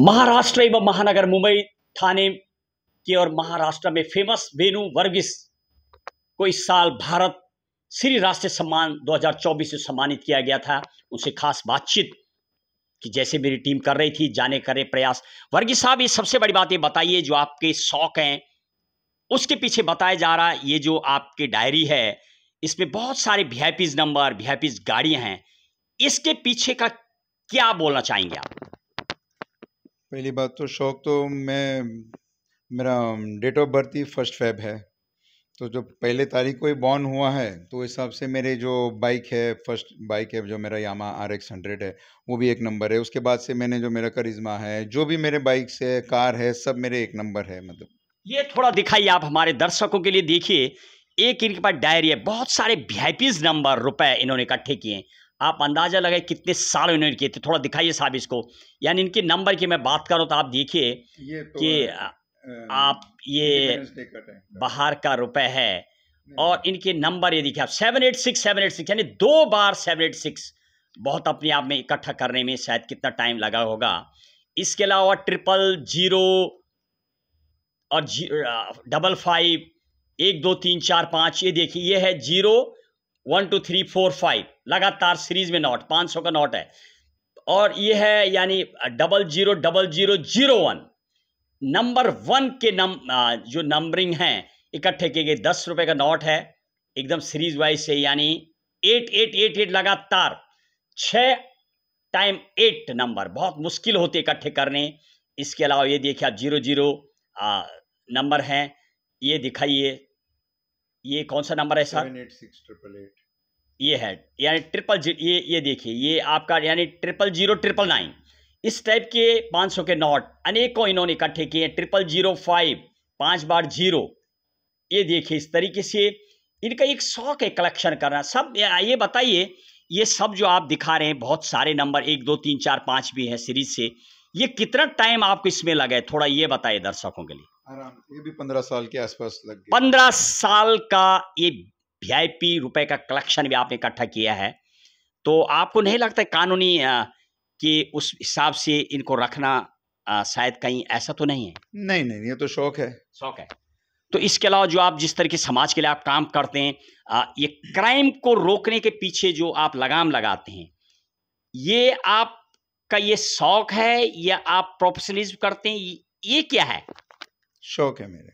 महाराष्ट्र एवं महानगर मुंबई थाने के और महाराष्ट्र में फेमस वेनु वर्गीस को इस साल भारत श्री राष्ट्रीय सम्मान 2024 से सम्मानित किया गया था उनसे खास बातचीत कि जैसे मेरी टीम कर रही थी जाने करे प्रयास वर्गीस साहब ये सबसे बड़ी बात ये बताइए जो आपके शौक हैं उसके पीछे बताया जा रहा ये जो आपकी डायरी है इसमें बहुत सारे वी नंबर वी गाड़ियां हैं इसके पीछे का क्या बोलना चाहेंगे आप पहली बात तो शौक़ तो मैं मेरा डेट ऑफ बर्थ ही फर्स्ट फेब है तो जो पहले तारीख को ही बॉर्न हुआ है तो हिसाब से मेरे जो बाइक है फर्स्ट बाइक है जो मेरा यामा आर एक्स हंड्रेड है वो भी एक नंबर है उसके बाद से मैंने जो मेरा करिश्मा है जो भी मेरे बाइक से कार है सब मेरे एक नंबर है मतलब ये थोड़ा दिखाइए आप हमारे दर्शकों के लिए देखिए एक इनके पास डायरी है बहुत सारे वी नंबर रुपए इन्होंने इकट्ठे किए आप अंदाज़ा लगाए कितने साल इन्होंने किए थे थोड़ा दिखाइए साहब इसको यानी इनके नंबर की मैं बात करूँ तो आप देखिए तो कि आप ये बाहर का रुपए है और इनके नंबर ये देखिए आप seven eight six seven eight six यानी दो बार सेवन एट सिक्स बहुत अपने आप में इकट्ठा करने में शायद कितना टाइम लगा होगा इसके अलावा ट्रिपल जीरो और जी डबल फाइव एक दो तीन चार पाँच ये देखिए ये है zero one two three four five लगातार सीरीज में नॉट पाँच सौ का नॉट है और ये है यानी double zero double zero zero one number one के नम जो नंबरिंग है इकट्ठे किए गए दस रुपये का नॉट है एकदम सीरीज वाइज से यानी एट एट एट एट लगातार छ टाइम एट नंबर बहुत मुश्किल होते इकट्ठे करने इसके अलावा ये देखिए आप जीरो जीरो नंबर हैं ये दिखाइए ये कौन सा नंबर है सर ये है यानी ट्रिपल जी ये ये देखिए ये आपका यानी ट्रिपल जीरो ट्रिपल नाइन इस टाइप के 500 के नोट अनेकों इन्होंने इकट्ठे किए ट्रिपल जीरो फाइव पाँच बार जीरो ये देखिए इस तरीके से इनका एक शौक है कलेक्शन करना सब ये बताइए ये सब जो आप दिखा रहे हैं बहुत सारे नंबर एक दो तीन चार पाँच भी है सीरीज से ये कितना टाइम आपको इसमें लगा है थोड़ा ये बताइए दर्शकों के लिए आराम ये भी पंद्रह साल के आसपास लग गया पंद्रह साल का ये वीआईपी रुपए का कलेक्शन भी आपने इकट्ठा किया है तो आपको नहीं लगता कानूनी कि उस हिसाब से इनको रखना शायद कहीं ऐसा तो नहीं है नहीं नहीं ये तो शौक है शौक है तो इसके अलावा जो आप जिस तरह के समाज के लिए आप काम करते हैं ये क्राइम को रोकने के पीछे जो आप लगाम लगाते हैं ये आपका ये शौक है या आप प्रोफेशनलिज्म करते हैं ये क्या है शौक है मेरे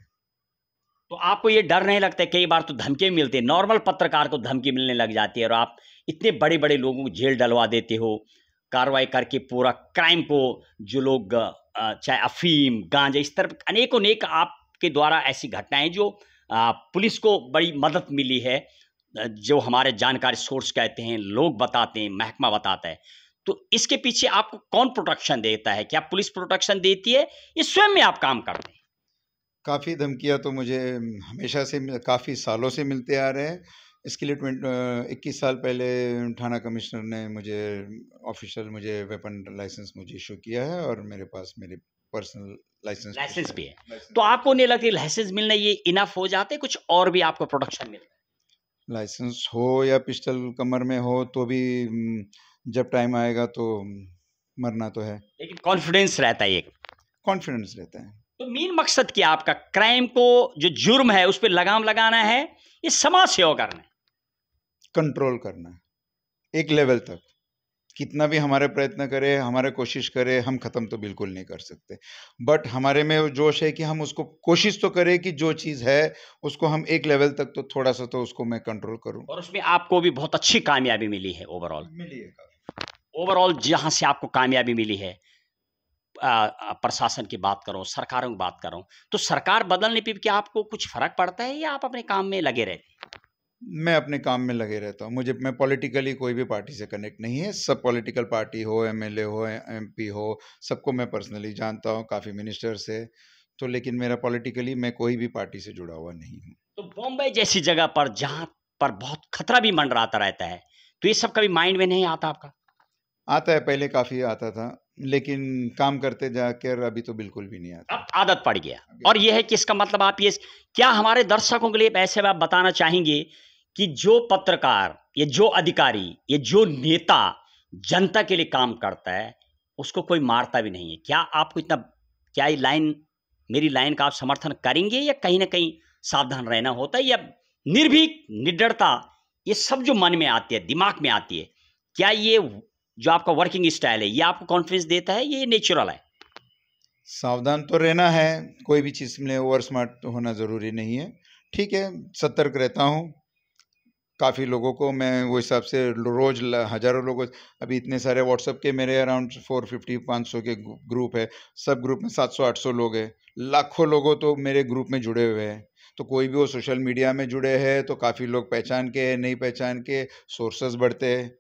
तो आपको ये डर नहीं लगता कई बार तो धमकी मिलते हैं नॉर्मल पत्रकार को धमकी मिलने लग जाती है और आप इतने बड़े बड़े लोगों को जेल डलवा देते हो कार्रवाई करके पूरा क्राइम को जो लोग चाहे अफीम गांजा इस तरह अनेकों नेक आपके द्वारा ऐसी घटनाएं जो पुलिस को बड़ी मदद मिली है जो हमारे जानकारी सोर्स कहते हैं लोग बताते हैं महकमा बताता है तो इसके पीछे आपको कौन प्रोटेक्शन देता है क्या पुलिस प्रोटेक्शन देती है ये स्वयं में आप काम करते हैं काफ़ी धमकियाँ तो मुझे हमेशा से काफ़ी सालों से मिलते आ रहे हैं इसके लिए ट्वेंट इक्कीस साल पहले थाना कमिश्नर ने मुझे ऑफिशियल मुझे वेपन लाइसेंस मुझे इशू किया है और मेरे पास मेरे पर्सनल लाइसेंस लाइसेंस भी है, तो आपको नहीं लगती लाइसेंस मिलने ये इनफ हो जाते कुछ और भी आपको प्रोडक्शन मिल लाइसेंस हो या पिस्टल कमर में हो तो भी जब टाइम आएगा तो मरना तो है लेकिन कॉन्फिडेंस रहता है एक कॉन्फिडेंस रहता है तो मेन मकसद क्या आपका क्राइम को जो जुर्म है उस पर लगाम लगाना है ये समाज सेवा करना है कंट्रोल करना है एक लेवल तक कितना भी हमारे प्रयत्न करे हमारे कोशिश करे हम खत्म तो बिल्कुल नहीं कर सकते बट हमारे में जोश है कि हम उसको कोशिश तो करें कि जो चीज़ है उसको हम एक लेवल तक तो थोड़ा सा तो उसको मैं कंट्रोल करूं और उसमें आपको भी बहुत अच्छी कामयाबी मिली है ओवरऑल मिली है ओवरऑल जहां से आपको कामयाबी मिली है प्रशासन की बात करो सरकारों की बात करो तो सरकार बदलने पर क्या आपको कुछ फर्क पड़ता है या आप अपने काम में लगे रहते मैं अपने काम में लगे रहता हूँ मुझे मैं पॉलिटिकली कोई भी पार्टी से कनेक्ट नहीं है सब पॉलिटिकल पार्टी हो एमएलए हो एमपी हो सबको मैं पर्सनली जानता हूँ काफ़ी मिनिस्टर से तो लेकिन मेरा पॉलिटिकली मैं कोई भी पार्टी से जुड़ा हुआ नहीं हूँ तो बॉम्बे जैसी जगह पर जहाँ पर बहुत खतरा भी मंडराता रहता है तो ये सब कभी माइंड में नहीं आता आपका आता है पहले काफ़ी आता था लेकिन काम करते जाकर अभी तो बिल्कुल भी नहीं आता अब आदत पड़ गया और यह है कि इसका मतलब आप ये क्या हमारे दर्शकों के लिए ऐसे आप बताना चाहेंगे कि जो पत्रकार ये जो अधिकारी ये जो नेता जनता के लिए काम करता है उसको कोई मारता भी नहीं है क्या आपको इतना क्या ये लाइन मेरी लाइन का आप समर्थन करेंगे या कहीं ना कहीं सावधान रहना होता है या निर्भीक निडरता ये सब जो मन में आती है दिमाग में आती है क्या ये जो आपका वर्किंग स्टाइल है ये आपको कॉन्फिडेंस देता है ये नेचुरल है सावधान तो रहना है कोई भी चीज़ में ओवर स्मार्ट तो होना ज़रूरी नहीं है ठीक है सतर्क रहता हूँ काफ़ी लोगों को मैं वो हिसाब से रोज़ हज़ारों लोगों अभी इतने सारे व्हाट्सअप के मेरे अराउंड फोर फिफ्टी पाँच सौ के ग्रुप है सब ग्रुप में सात सौ आठ सौ लोग हैं लाखों लोगों तो मेरे ग्रुप में जुड़े हुए हैं तो कोई भी वो सोशल मीडिया में जुड़े हैं तो काफ़ी लोग पहचान के नहीं पहचान के सोर्सेज बढ़ते हैं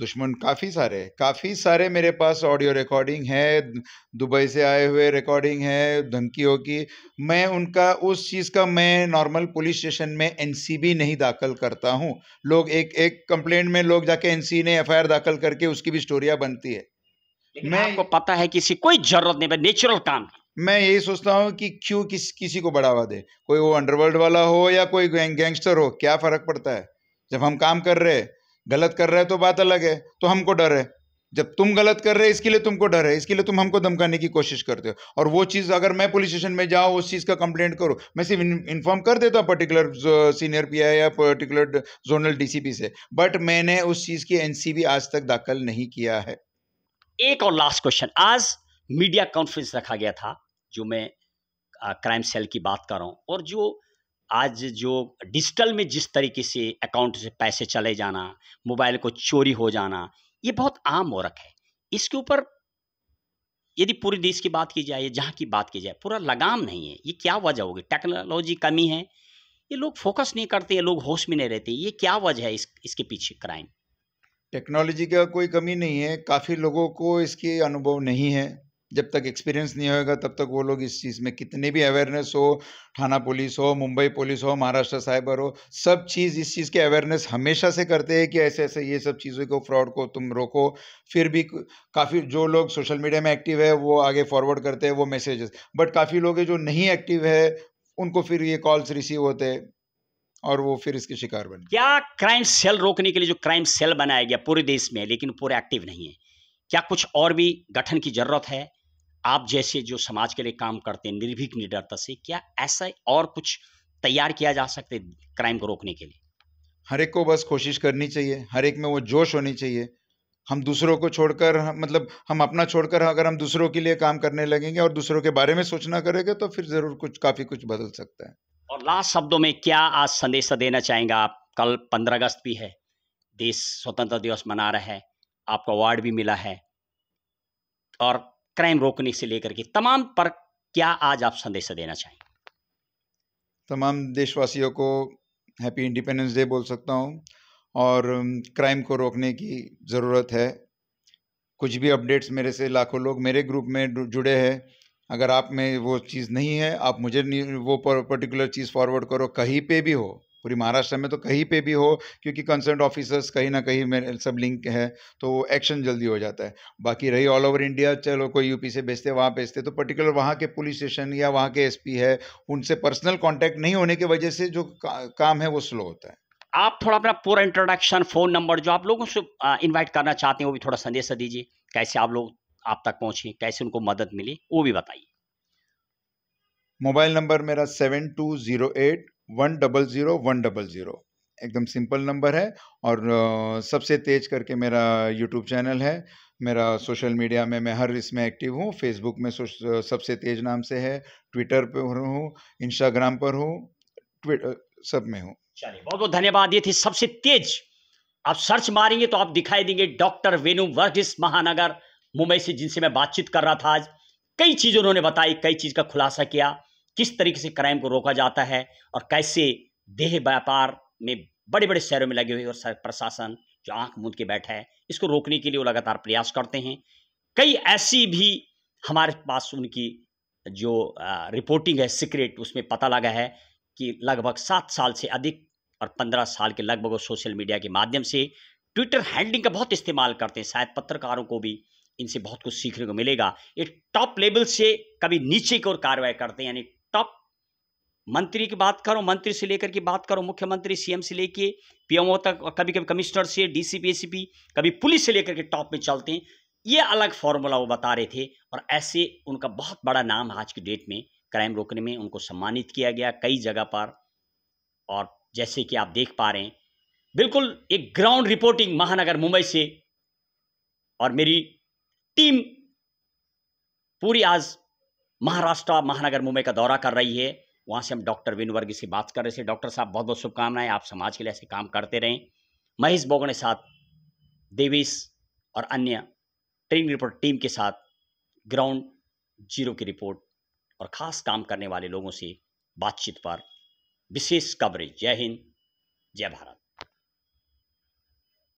दुश्मन काफ़ी सारे काफ़ी सारे मेरे पास ऑडियो रिकॉर्डिंग है दुबई से आए हुए रिकॉर्डिंग है धमकियों की मैं उनका उस चीज़ का मैं नॉर्मल पुलिस स्टेशन में एनसीबी नहीं दाखिल करता हूँ लोग एक एक कंप्लेंट में लोग जाके एनसी ने एफआईआर दाखिल करके उसकी भी स्टोरिया बनती है मैं आपको पता है किसी कोई जरूरत नहीं नेचुरल काम मैं यही सोचता हूँ कि क्यों किस किसी को बढ़ावा दे कोई वो अंडरवर्ल्ड वाला हो या कोई गैंगस्टर हो क्या फ़र्क पड़ता है जब हम काम कर रहे हैं गलत कर रहे है तो बात अलग है तो हमको डर है जब तुम गलत कर रहे हो इसके लिए तुमको डर है इसके लिए तुम हमको धमकाने की कोशिश करते हो और वो चीज़ अगर मैं पुलिस स्टेशन में जाऊँ उस चीज़ का कंप्लेंट करूँ मैं सिर्फ इन्फॉर्म कर देता हूँ पर्टिकुलर सीनियर पी या पर्टिकुलर जोनल डीसीपी से बट मैंने उस चीज़ की एनसीबी आज तक दाखिल नहीं किया है एक और लास्ट क्वेश्चन आज मीडिया कॉन्फ्रेंस रखा गया था जो मैं क्राइम सेल की बात कर रहा हूँ और जो आज जो डिजिटल में जिस तरीके से अकाउंट से पैसे चले जाना मोबाइल को चोरी हो जाना ये बहुत आम औरक है इसके ऊपर यदि पूरे देश की बात की जाए जहाँ की बात की जाए पूरा लगाम नहीं है ये क्या वजह होगी टेक्नोलॉजी कमी है ये लोग फोकस नहीं करते लोग होश में नहीं रहते ये क्या वजह है इस इसके पीछे क्राइम टेक्नोलॉजी का कोई कमी नहीं है काफ़ी लोगों को इसके अनुभव नहीं है जब तक एक्सपीरियंस नहीं होगा तब तक वो लोग इस चीज़ में कितने भी अवेयरनेस हो थाना पुलिस हो मुंबई पुलिस हो महाराष्ट्र साइबर हो सब चीज़ इस चीज़ के अवेयरनेस हमेशा से करते हैं कि ऐसे ऐसे ये सब चीज़ों को फ्रॉड को तुम रोको फिर भी काफ़ी जो लोग सोशल मीडिया में एक्टिव है वो आगे फॉरवर्ड करते हैं वो मैसेजेस बट काफ़ी लोग जो नहीं एक्टिव है उनको फिर ये कॉल्स रिसीव होते हैं और वो फिर इसके शिकार बने क्या क्राइम सेल रोकने के लिए जो क्राइम सेल बनाया गया पूरे देश में लेकिन पूरे एक्टिव नहीं है क्या कुछ और भी गठन की जरूरत है आप जैसे जो समाज के लिए काम करते हैं निर्भीक निडरता से क्या ऐसा और कुछ तैयार किया जा सकते क्राइम को रोकने के लिए हर एक को बस कोशिश करनी चाहिए हर एक में वो जोश होनी चाहिए हम दूसरों को छोड़कर मतलब हम अपना छोड़कर अगर हम दूसरों के लिए काम करने लगेंगे और दूसरों के बारे में सोचना करेंगे तो फिर जरूर कुछ काफी कुछ बदल सकता है और लास्ट शब्दों में क्या आज संदेश देना चाहेंगे आप कल पंद्रह अगस्त भी है देश स्वतंत्रता दिवस मना रहा है आपको अवार्ड भी मिला है और क्राइम रोकने से लेकर के तमाम पर क्या आज आप संदेश देना चाहें तमाम देशवासियों को हैप्पी इंडिपेंडेंस डे बोल सकता हूँ और क्राइम um, को रोकने की ज़रूरत है कुछ भी अपडेट्स मेरे से लाखों लोग मेरे ग्रुप में जुड़े हैं अगर आप में वो चीज़ नहीं है आप मुझे वो पर्टिकुलर चीज़ फॉरवर्ड करो कहीं पे भी हो पूरी महाराष्ट्र में तो कहीं पे भी हो क्योंकि कंसर्न ऑफिसर्स कहीं ना कहीं मेरे सब लिंक है तो एक्शन जल्दी हो जाता है बाकी रही ऑल ओवर इंडिया चलो कोई यूपी से भेजते वहाँ भेजते तो पर्टिकुलर वहाँ के पुलिस स्टेशन या वहाँ के एसपी है उनसे पर्सनल कॉन्टैक्ट नहीं होने की वजह से जो का, काम है वो स्लो होता है आप थोड़ा अपना पूरा इंट्रोडक्शन फोन नंबर जो आप लोगों से इन्वाइट करना चाहते हैं वो भी थोड़ा संदेश दीजिए कैसे आप लोग आप तक पहुंचे कैसे उनको मदद मिली वो भी बताइए मोबाइल नंबर मेरा seven two zero eight one double zero one double zero एकदम सिंपल नंबर है और सबसे तेज करके मेरा यूट्यूब चैनल है मेरा सोशल मीडिया में मैं हर इसमें एक्टिव हूँ फेसबुक में सबसे तेज नाम से है ट्विटर पर हूँ इंस्टाग्राम पर हूँ ट्विटर सब में हूँ चलिए बहुत बहुत धन्यवाद ये थी सबसे तेज आप सर्च मारेंगे तो आप दिखाई देंगे डॉक्टर वेनु वर्गिस महानगर मुंबई से जिनसे मैं बातचीत कर रहा था आज कई चीज़ उन्होंने बताई कई चीज़ का खुलासा किया किस तरीके से क्राइम को रोका जाता है और कैसे देह व्यापार में बड़े बड़े शहरों में लगे हुए और प्रशासन जो आंख मूंद के बैठा है इसको रोकने के लिए वो लगातार प्रयास करते हैं कई ऐसी भी हमारे पास उनकी जो रिपोर्टिंग है सीक्रेट उसमें पता लगा है कि लगभग सात साल से अधिक और पंद्रह साल के लगभग वो सोशल मीडिया के माध्यम से ट्विटर हैंडलिंग का बहुत इस्तेमाल करते हैं शायद पत्रकारों को भी इनसे बहुत कुछ सीखने को मिलेगा ये टॉप लेवल से कभी नीचे की ओर कार्रवाई करते हैं यानी मंत्री की बात करो मंत्री से लेकर के बात करो मुख्यमंत्री सीएम से लेके पीएमओ तक कभी कभी कमिश्नर से डीसीपी एसीपी कभी पुलिस से लेकर के टॉप में चलते हैं ये अलग फॉर्मूला वो बता रहे थे और ऐसे उनका बहुत बड़ा नाम आज की डेट में क्राइम रोकने में उनको सम्मानित किया गया कई जगह पर और जैसे कि आप देख पा रहे हैं बिल्कुल एक ग्राउंड रिपोर्टिंग महानगर मुंबई से और मेरी टीम पूरी आज महाराष्ट्र महानगर मुंबई का दौरा कर रही है वहाँ से हम डॉक्टर विन से बात कर रहे थे डॉक्टर साहब बहुत बहुत शुभकामनाएं आप समाज के लिए ऐसे काम करते रहें महेश बोगणे साथ देवीस और अन्य ट्रेनिंग रिपोर्ट टीम के साथ ग्राउंड जीरो की रिपोर्ट और ख़ास काम करने वाले लोगों से बातचीत पर विशेष कवरेज जय हिंद जय भारत